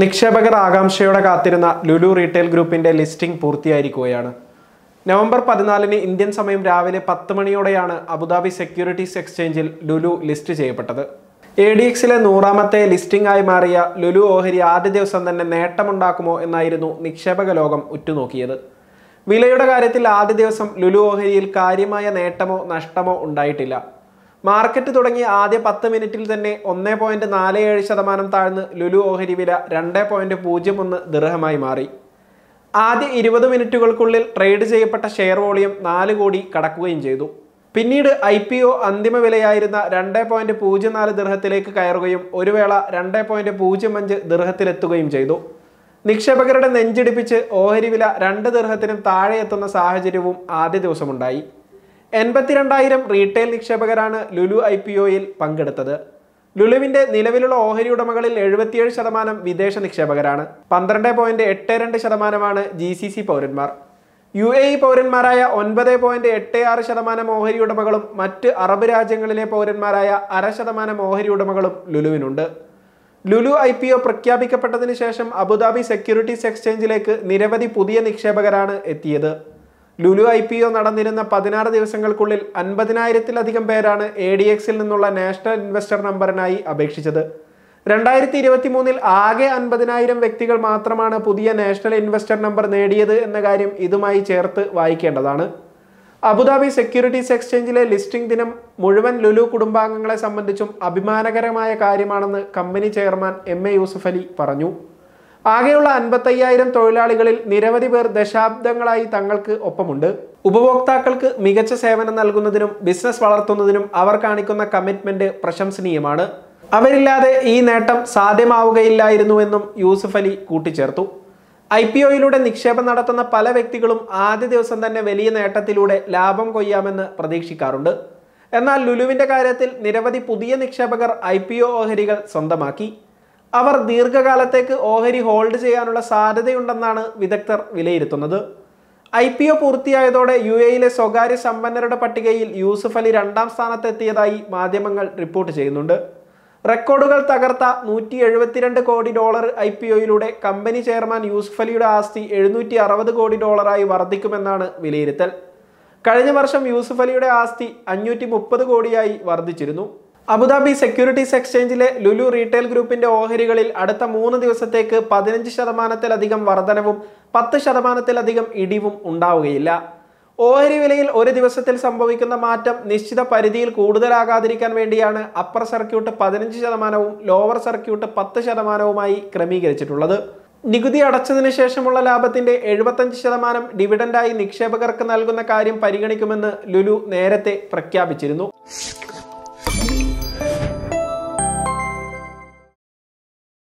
നിക്ഷേപകർ ആകാംക്ഷയോടെ കാത്തിരുന്ന ലുലു റീറ്റെയിൽ ഗ്രൂപ്പിന്റെ ലിസ്റ്റിംഗ് പൂർത്തിയായിരിക്കുകയാണ് നവംബർ പതിനാലിന് ഇന്ത്യൻ സമയം രാവിലെ പത്ത് മണിയോടെയാണ് അബുദാബി സെക്യൂരിറ്റീസ് എക്സ്ചേഞ്ചിൽ ലുലു ലിസ്റ്റ് ചെയ്യപ്പെട്ടത് എ ഡി എക്സിലെ നൂറാമത്തെ ലിസ്റ്റിംഗ് ആയി മാറിയ ലുലു ഓഹരി ആദ്യ ദിവസം തന്നെ നേട്ടമുണ്ടാക്കുമോ എന്നായിരുന്നു നിക്ഷേപക ലോകം ഉറ്റുനോക്കിയത് വിലയുടെ കാര്യത്തിൽ ആദ്യ ദിവസം ലുലു ഓഹരിയിൽ കാര്യമായ നേട്ടമോ നഷ്ടമോ ഉണ്ടായിട്ടില്ല മാർക്കറ്റ് തുടങ്ങിയ ആദ്യ പത്ത് മിനിറ്റിൽ തന്നെ ഒന്നേ പോയിന്റ് നാല് ഏഴ് ശതമാനം താഴ്ന്ന് ലുലു ഓഹരി വില രണ്ട് പോയിന്റ് പൂജ്യം ഒന്ന് ദൃഹമായി മാറി ആദ്യ ഇരുപത് മിനിറ്റുകൾക്കുള്ളിൽ ട്രേഡ് ചെയ്യപ്പെട്ട ഷെയർ വോളിയം നാല് കോടി കടക്കുകയും ചെയ്തു പിന്നീട് ഐ പി ഒ അന്തിമ വിലയായിരുന്ന രണ്ട് പോയിന്റ് പൂജ്യം നാല് ദൃഹത്തിലേക്ക് കയറുകയും ഒരു വേള രണ്ട് പോയിന്റ് പൂജ്യം അഞ്ച് ദൃഹത്തിലെത്തുകയും ചെയ്തു നിക്ഷേപകരുടെ നെഞ്ചിടിപ്പിച്ച് ഓഹരി വില രണ്ട് ദൃഹത്തിനും താഴെ എത്തുന്ന സാഹചര്യവും ആദ്യ ദിവസമുണ്ടായി എൺപത്തിരണ്ടായിരം റീറ്റെയിൽ നിക്ഷേപകരാണ് ലുലു ഐ പി ഒയിൽ പങ്കെടുത്തത് ലുലുവിന്റെ നിലവിലുള്ള ഓഹരി ഉടമകളിൽ എഴുപത്തിയേഴ് ശതമാനം വിദേശ നിക്ഷേപകരാണ് പന്ത്രണ്ട് പോയിന്റ് എട്ട് രണ്ട് ശതമാനമാണ് ജി സി സി പൗരന്മാർ യു എ ഇ പൗരന്മാരായ ഒൻപത് പോയിന്റ് എട്ട് ആറ് ശതമാനം ഓഹരി ഉടമകളും മറ്റ് അറബ് രാജ്യങ്ങളിലെ പൗരന്മാരായ അര ശതമാനം ഓഹരി ഉടമകളും ലുലുവിനുണ്ട് ലുലു ഐ പി ഒ പ്രഖ്യാപിക്കപ്പെട്ടതിന് ശേഷം അബുദാബി സെക്യൂരിറ്റീസ് എക്സ്ചേഞ്ചിലേക്ക് നിരവധി പുതിയ നിക്ഷേപകരാണ് എത്തിയത് ലുലു ഐ പി ഒ നടന്നിരുന്ന പതിനാറ് ദിവസങ്ങൾക്കുള്ളിൽ അൻപതിനായിരത്തിലധികം പേരാണ് എ ഡി എക്സിൽ നിന്നുള്ള നാഷണൽ ഇൻവെസ്റ്റർ നമ്പറിനായി അപേക്ഷിച്ചത് രണ്ടായിരത്തി ഇരുപത്തി മൂന്നിൽ ആകെ അൻപതിനായിരം വ്യക്തികൾ മാത്രമാണ് പുതിയ നാഷണൽ ഇൻവെസ്റ്റർ നമ്പർ നേടിയത് എന്ന കാര്യം ഇതുമായി ചേർത്ത് വായിക്കേണ്ടതാണ് അബുദാബി സെക്യൂരിറ്റീസ് എക്സ്ചേഞ്ചിലെ ലിസ്റ്റിംഗ് ദിനം മുഴുവൻ ലുലു കുടുംബാംഗങ്ങളെ സംബന്ധിച്ചും അഭിമാനകരമായ കാര്യമാണെന്ന് company chairman M A Yusuffali പറഞ്ഞു ആകെയുള്ള അൻപത്തയ്യായിരം തൊഴിലാളികളിൽ നിരവധി പേർ ദശാബ്ദങ്ങളായി തങ്ങൾക്ക് ഒപ്പമുണ്ട് ഉപഭോക്താക്കൾക്ക് മികച്ച സേവനം നൽകുന്നതിനും ബിസിനസ് വളർത്തുന്നതിനും അവർ കാണിക്കുന്ന കമ്മിറ്റ്മെന്റ് പ്രശംസനീയമാണ് അവരില്ലാതെ ഈ നേട്ടം സാധ്യമാവുകയില്ലായിരുന്നുവെന്നും യൂസഫ് അലി കൂട്ടിച്ചേർത്തു ഐ പി ഒയിലൂടെ നിക്ഷേപം നടത്തുന്ന പല വ്യക്തികളും ആദ്യ ദിവസം തന്നെ വലിയ നേട്ടത്തിലൂടെ ലാഭം കൊയ്യാമെന്ന് പ്രതീക്ഷിക്കാറുണ്ട് എന്നാൽ ലുലുവിൻ്റെ കാര്യത്തിൽ നിരവധി പുതിയ നിക്ഷേപകർ ഐ പി ഒ ഓഹരികൾ സ്വന്തമാക്കി അവർ ദീർഘകാലത്തേക്ക് ഓഹരി ഹോൾഡ് ചെയ്യാനുള്ള സാധ്യതയുണ്ടെന്നാണ് വിദഗ്ധർ വിലയിരുത്തുന്നത് ഐ പി ഒ പൂർത്തിയായതോടെ യു എയിലെ സ്വകാര്യ സമ്പന്നരുടെ പട്ടികയിൽ യൂസുഫ് അലി രണ്ടാം സ്ഥാനത്തെത്തിയതായി മാധ്യമങ്ങൾ റിപ്പോർട്ട് ചെയ്യുന്നുണ്ട് റെക്കോർഡുകൾ തകർത്ത നൂറ്റി എഴുപത്തിരണ്ട് കോടി ഡോളർ ഐ പി ഒയിലൂടെ കമ്പനി ചെയർമാൻ യൂസുഫ് അലിയുടെ ആസ്തി എഴുന്നൂറ്റി അറുപത് കോടി ഡോളറായി വർദ്ധിക്കുമെന്നാണ് വിലയിരുത്തൽ കഴിഞ്ഞ വർഷം യൂസുഫ് അലിയുടെ ആസ്തി അഞ്ഞൂറ്റി മുപ്പത് കോടിയായി വർദ്ധിച്ചിരുന്നു അബുദാബി സെക്യൂരിറ്റീസ് എക്സ്ചേഞ്ചിലെ ലുലു റീറ്റെയിൽ ഗ്രൂപ്പിന്റെ ഓഹരികളിൽ അടുത്ത മൂന്ന് ദിവസത്തേക്ക് പതിനഞ്ച് ശതമാനത്തിലധികം വർധനവും പത്ത് ശതമാനത്തിലധികം ഇടിവും ഉണ്ടാവുകയില്ല ഓഹരി വിലയിൽ ഒരു ദിവസത്തിൽ സംഭവിക്കുന്ന മാറ്റം നിശ്ചിത പരിധിയിൽ കൂടുതലാകാതിരിക്കാൻ വേണ്ടിയാണ് അപ്പർ സർക്യൂട്ട് പതിനഞ്ച് ശതമാനവും ലോവർ സർക്യൂട്ട് പത്ത് ശതമാനവുമായി ക്രമീകരിച്ചിട്ടുള്ളത് നികുതി അടച്ചതിന് ശേഷമുള്ള ലാഭത്തിന്റെ എഴുപത്തഞ്ച് ശതമാനം ഡിവിഡൻഡായി നിക്ഷേപകർക്ക് നൽകുന്ന കാര്യം പരിഗണിക്കുമെന്ന് ലുലു നേരത്തെ പ്രഖ്യാപിച്ചിരുന്നു